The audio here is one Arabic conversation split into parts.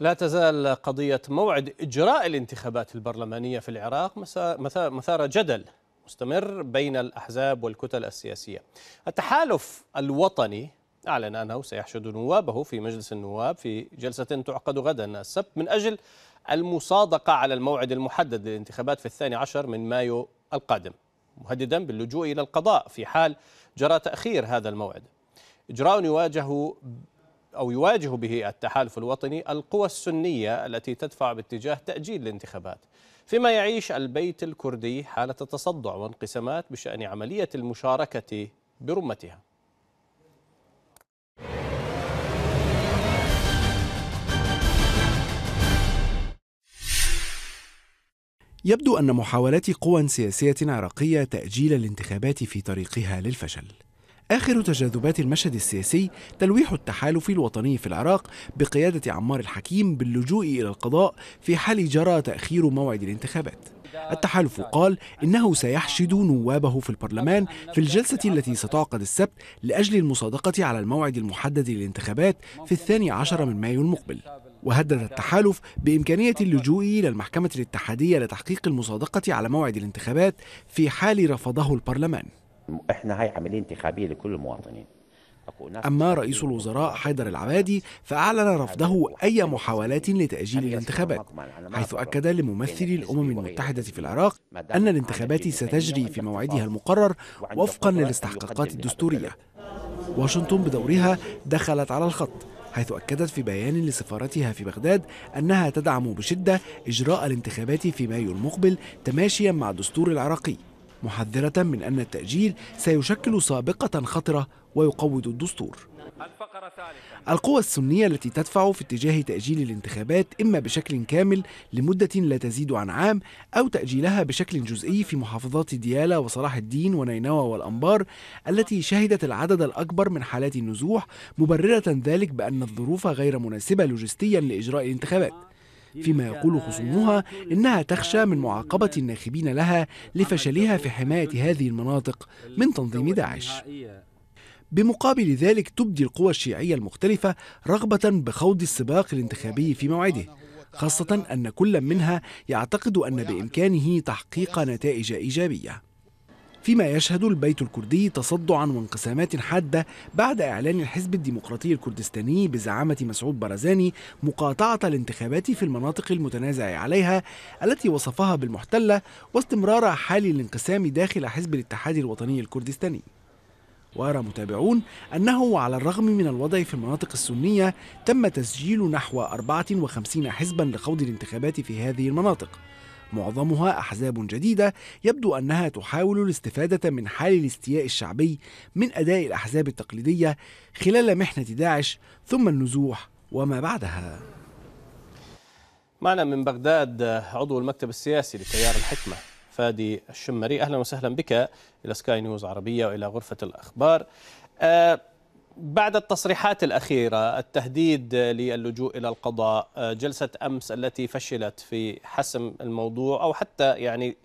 لا تزال قضية موعد إجراء الانتخابات البرلمانية في العراق مثار جدل مستمر بين الأحزاب والكتل السياسية التحالف الوطني أعلن أنه سيحشد نوابه في مجلس النواب في جلسة تعقد غدا السبت من أجل المصادقة على الموعد المحدد للانتخابات في الثاني عشر من مايو القادم مهددا باللجوء إلى القضاء في حال جرى تأخير هذا الموعد إجراء يواجه أو يواجه به التحالف الوطني القوى السنية التي تدفع باتجاه تأجيل الانتخابات فيما يعيش البيت الكردي حالة تصدع وانقسامات بشأن عملية المشاركة برمتها يبدو أن محاولات قوى سياسية عراقية تأجيل الانتخابات في طريقها للفشل آخر تجاذبات المشهد السياسي تلويح التحالف الوطني في العراق بقيادة عمار الحكيم باللجوء إلى القضاء في حال جرى تأخير موعد الانتخابات التحالف قال إنه سيحشد نوابه في البرلمان في الجلسة التي ستعقد السبت لأجل المصادقة على الموعد المحدد للانتخابات في الثاني عشر من مايو المقبل وهدد التحالف بإمكانية اللجوء إلى المحكمة الاتحادية لتحقيق المصادقة على موعد الانتخابات في حال رفضه البرلمان احنا هاي عمليه انتخابيه لكل المواطنين أما رئيس الوزراء حيدر العبادي فأعلن رفضه أي محاولات لتأجيل الانتخابات حيث أكد لممثلي الأمم المتحدة في العراق أن الانتخابات ستجري في موعدها المقرر وفقا للاستحقاقات الدستورية واشنطن بدورها دخلت على الخط حيث أكدت في بيان لسفارتها في بغداد أنها تدعم بشدة إجراء الانتخابات في مايو المقبل تماشيا مع الدستور العراقي محذرة من أن التأجيل سيشكل سابقة خطرة ويقوض الدستور القوى السنية التي تدفع في اتجاه تأجيل الانتخابات إما بشكل كامل لمدة لا تزيد عن عام أو تأجيلها بشكل جزئي في محافظات ديالى وصلاح الدين ونينوى والأنبار التي شهدت العدد الأكبر من حالات النزوح مبررة ذلك بأن الظروف غير مناسبة لوجستيا لإجراء الانتخابات فيما يقول خصومها إنها تخشى من معاقبة الناخبين لها لفشلها في حماية هذه المناطق من تنظيم داعش بمقابل ذلك تبدي القوى الشيعية المختلفة رغبة بخوض السباق الانتخابي في موعده خاصة أن كل منها يعتقد أن بإمكانه تحقيق نتائج إيجابية فيما يشهد البيت الكردي تصدعا وانقسامات حاده بعد اعلان الحزب الديمقراطي الكردستاني بزعامه مسعود برزاني مقاطعه الانتخابات في المناطق المتنازع عليها التي وصفها بالمحتله واستمرار حال الانقسام داخل حزب الاتحاد الوطني الكردستاني ويرى متابعون أنه على الرغم من الوضع في المناطق السنية تم تسجيل نحو 54 حزبا لخوض الانتخابات في هذه المناطق معظمها أحزاب جديدة يبدو أنها تحاول الاستفادة من حال الاستياء الشعبي من أداء الأحزاب التقليدية خلال محنة داعش ثم النزوح وما بعدها معنا من بغداد عضو المكتب السياسي لتيار الحكمة فادي الشمري أهلا وسهلا بك إلى سكاي نيوز عربية وإلى غرفة الأخبار أه بعد التصريحات الأخيرة التهديد للجوء إلى القضاء جلسة أمس التي فشلت في حسم الموضوع أو حتى يعني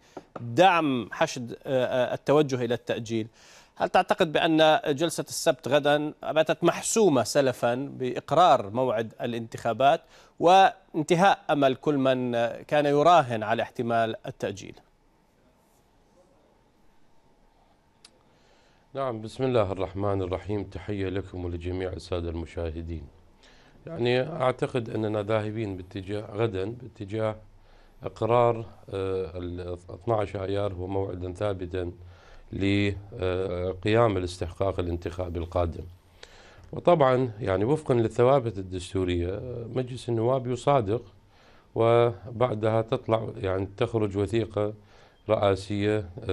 دعم حشد آه، التوجه إلى التأجيل هل تعتقد بأن جلسة السبت غدا باتت محسومة سلفا بإقرار موعد الانتخابات وانتهاء أمل كل من كان يراهن على احتمال التأجيل؟ نعم بسم الله الرحمن الرحيم تحية لكم ولجميع السادة المشاهدين يعني أعتقد أننا ذاهبين باتجاه غدا باتجاه إقرار 12 آه، أيار هو موعدا ثابتا لقيام الاستحقاق الانتخابي القادم وطبعا يعني وفقا للثوابت الدستورية مجلس النواب يصادق وبعدها تطلع يعني تخرج وثيقة رئاسية من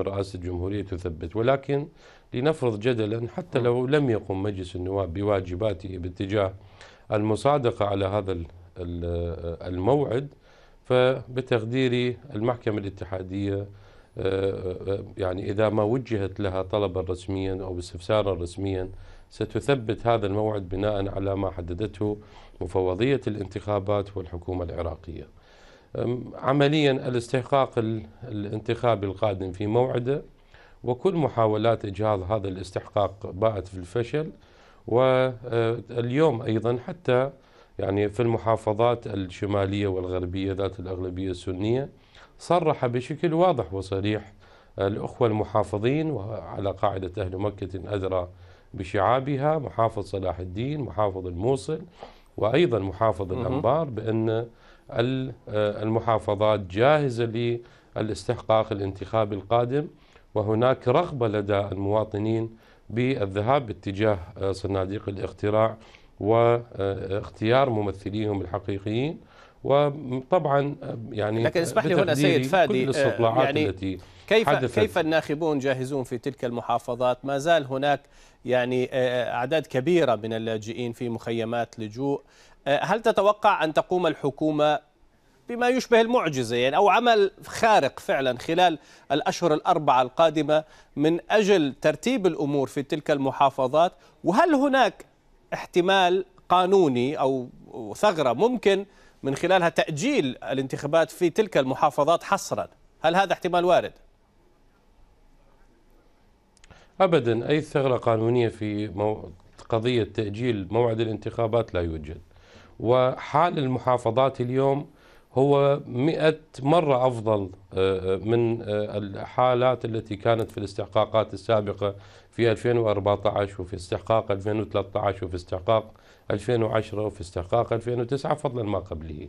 آه، رئاسة الجمهورية تثبت ولكن لنفرض جدلا حتى لو لم يقم مجلس النواب بواجباته باتجاه المصادقة على هذا الموعد فبتقديري المحكمة الاتحادية آه، آه، يعني إذا ما وجهت لها طلبا رسميا أو استفسارا رسميا ستثبت هذا الموعد بناء على ما حددته مفوضية الانتخابات والحكومة العراقية عمليا الاستحقاق الانتخابي القادم في موعده وكل محاولات إجهاض هذا الاستحقاق باءت في الفشل واليوم أيضا حتى يعني في المحافظات الشمالية والغربية ذات الأغلبية السنية صرح بشكل واضح وصريح الأخوة المحافظين وعلى قاعدة أهل مكة أدرى بشعابها محافظ صلاح الدين محافظ الموصل وأيضا محافظ الأنبار بأن آه، المحافظات جاهزة للاستحقاق الانتخابي القادم وهناك رغبة لدى المواطنين بالذهاب باتجاه آه، صناديق الاقتراع واختيار آه، ممثليهم الحقيقيين وطبعا يعني لكن اسمح لي هنا سيد فادي يعني التي كيف حدثت كيف الناخبون جاهزون في تلك المحافظات ما زال هناك يعني اعداد كبيره من اللاجئين في مخيمات لجوء آه، هل تتوقع أن تقوم الحكومة بما يشبه المعجزة يعني أو عمل خارق فعلا خلال الأشهر الأربعة القادمة من أجل ترتيب الأمور في تلك المحافظات وهل هناك احتمال قانوني أو ثغرة ممكن من خلالها تأجيل الانتخابات في تلك المحافظات حصرا هل هذا احتمال وارد؟ ابدا اي ثغره قانونيه في مو... قضيه تاجيل موعد الانتخابات لا يوجد وحال المحافظات اليوم هو مئة مرة أفضل آه، آه، من آه، الحالات التي كانت في الاستحقاقات السابقة في 2014 وفي استحقاق 2013 وفي استحقاق 2010 وفي استحقاق 2009 فضلا ما قبله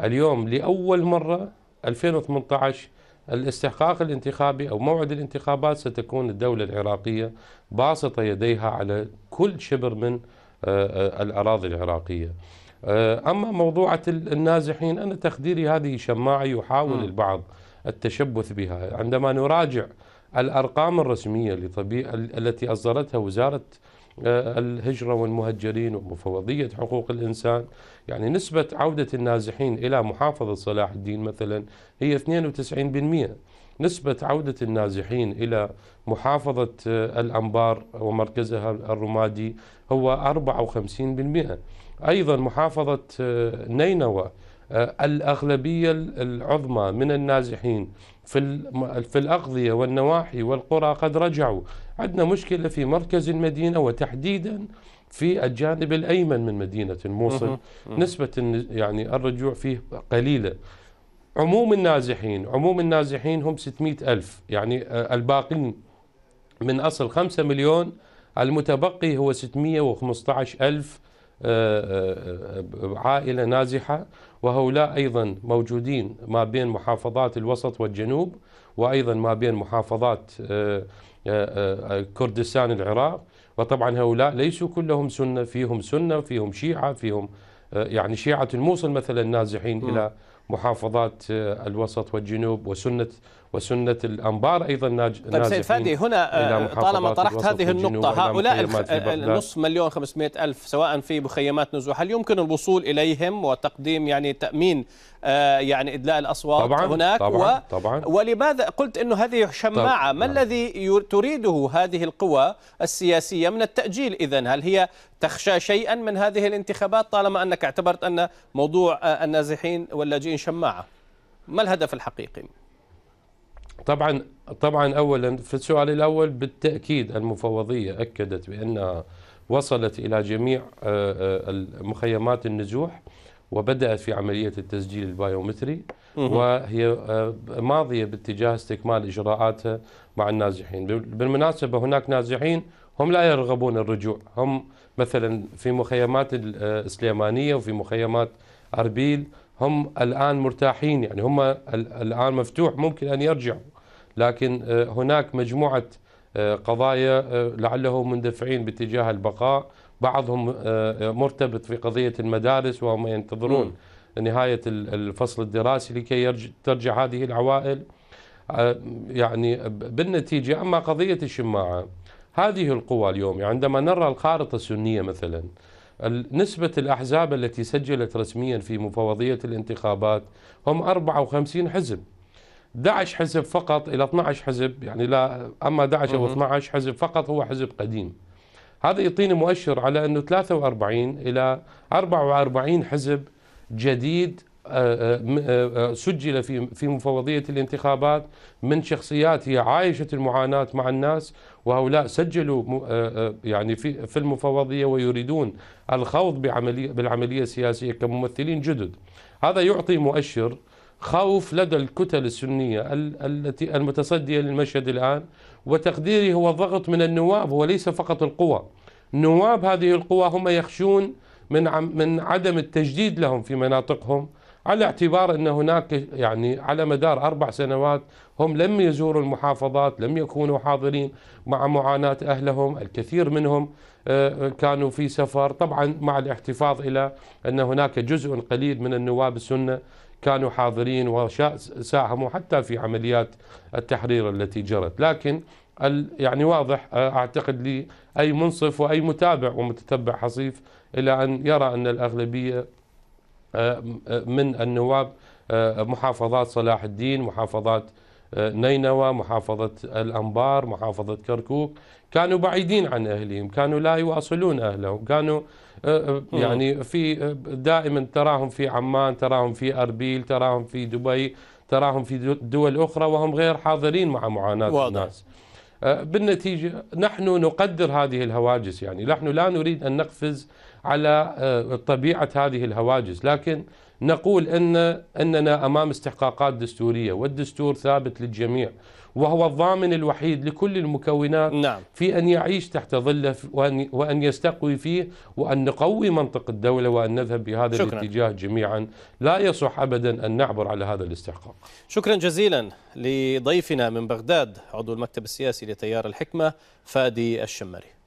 اليوم لأول مرة 2018 الاستحقاق الانتخابي أو موعد الانتخابات ستكون الدولة العراقية باسطة يديها على كل شبر من الأراضي العراقية آه، أما موضوعة النازحين أنا تقديري هذه شماعة يحاول البعض التشبث بها عندما نراجع الأرقام الرسمية التي أصدرتها وزارة آه، الهجرة والمهجرين ومفوضية حقوق الإنسان يعني نسبة عودة النازحين إلى محافظة صلاح الدين مثلا هي 92% نسبة عودة النازحين إلى محافظة آه، الأنبار ومركزها الرمادي هو 54% أيضا محافظة آه، نينوى آه، الأغلبية العظمى من النازحين في في الأقضية والنواحي والقرى قد رجعوا عندنا مشكلة في مركز المدينة وتحديدا في الجانب الأيمن من مدينة الموصل نسبة يعني الرجوع فيه قليلة عموم النازحين عموم النازحين هم 600 ألف يعني آه، الباقين من أصل 5 مليون المتبقي هو 615 ألف عائلة نازحة وهؤلاء أيضا موجودين ما بين محافظات الوسط والجنوب وأيضا ما بين محافظات آه، آه، آه، كردستان العراق وطبعا هؤلاء ليسوا كلهم سنة فيهم سنة فيهم شيعة فيهم يعني شيعة الموصل مثلا نازحين إلى محافظات آه، الوسط والجنوب وسنة وسنة الأنبار أيضا ناج طيب سيد فادي هنا آه، طالما طرحت هذه النقطة هؤلاء النصف مليون خمسمائة ألف سواء في مخيمات نزوح هل يمكن الوصول إليهم وتقديم يعني تأمين آه، يعني ادلاء الاصوات طبعاً هناك طبعاً و طبعاً ولماذا قلت انه هذه شماعه ما نعم. الذي تريده هذه القوى السياسيه من التاجيل اذا هل هي تخشى شيئا من هذه الانتخابات طالما انك اعتبرت ان موضوع آه، النازحين واللاجئين شماعه ما الهدف الحقيقي طبعا طبعا اولا في السؤال الاول بالتاكيد المفوضيه اكدت بانها وصلت الى جميع آه، مخيمات النزوح وبدأت في عملية التسجيل البايومتري وهي آه، ماضية باتجاه استكمال إجراءاتها مع النازحين بالمناسبة هناك نازحين هم لا يرغبون الرجوع هم مثلا في مخيمات آه، السليمانية وفي مخيمات أربيل هم الآن مرتاحين يعني هم الآن مفتوح ممكن أن يرجعوا لكن آه، هناك مجموعة قضايا لعلهم مندفعين باتجاه البقاء بعضهم آه، آه، مرتبط في قضية المدارس وهم ينتظرون م. نهاية الفصل الدراسي لكي ترجع هذه العوائل آه، يعني بالنتيجة أما قضية الشماعة هذه القوى اليوم يعني عندما نرى الخارطة السنية مثلا نسبة الأحزاب التي سجلت رسميا في مفوضية الانتخابات هم 54 حزب 11 حزب فقط إلى 12 حزب يعني لا أما 11 أو 12 حزب فقط هو حزب قديم هذا يعطيني مؤشر على أنه 43 إلى 44 حزب جديد آه، آه، آه، سجل في في مفوضيه الانتخابات من شخصيات هي عايشه المعاناه مع الناس وهؤلاء سجلوا يعني في في المفوضيه ويريدون الخوض بعمليه بالعمليه السياسيه كممثلين جدد. هذا يعطي مؤشر خوف لدى الكتل السنيه التي المتصديه للمشهد الان وتقديري هو الضغط من النواب وليس فقط القوى نواب هذه القوى هم يخشون من من عدم التجديد لهم في مناطقهم على اعتبار ان هناك يعني على مدار اربع سنوات هم لم يزوروا المحافظات، لم يكونوا حاضرين مع معاناه اهلهم، الكثير منهم آه، آه، كانوا في سفر، طبعا مع الاحتفاظ الى ان هناك جزء قليل من النواب السنه كانوا حاضرين وساهموا حتى في عمليات التحرير التي جرت لكن يعني واضح آه، أعتقد لي أي منصف وأي متابع ومتتبع حصيف إلى أن يرى أن الأغلبية آه، آه، من النواب محافظات صلاح الدين محافظات نينوى محافظة الأنبار محافظة كركوك كانوا بعيدين عن أهلهم كانوا لا يواصلون أهلهم كانوا آه، آه، يعني في آه، دائما تراهم في عمان تراهم في أربيل تراهم في دبي تراهم في دول أخرى وهم غير حاضرين مع معاناة واضح. الناس بالنتيجة نحن نقدر هذه الهواجس يعني نحن لا نريد أن نقفز على طبيعة هذه الهواجس لكن نقول ان اننا امام استحقاقات دستوريه والدستور ثابت للجميع وهو الضامن الوحيد لكل المكونات نعم. في ان يعيش تحت ظله وان وان يستقوي فيه وان نقوي منطق الدوله وان نذهب بهذا شكرا. الاتجاه جميعا، لا يصح ابدا ان نعبر على هذا الاستحقاق. شكرا جزيلا لضيفنا من بغداد عضو المكتب السياسي لتيار الحكمه فادي الشمري.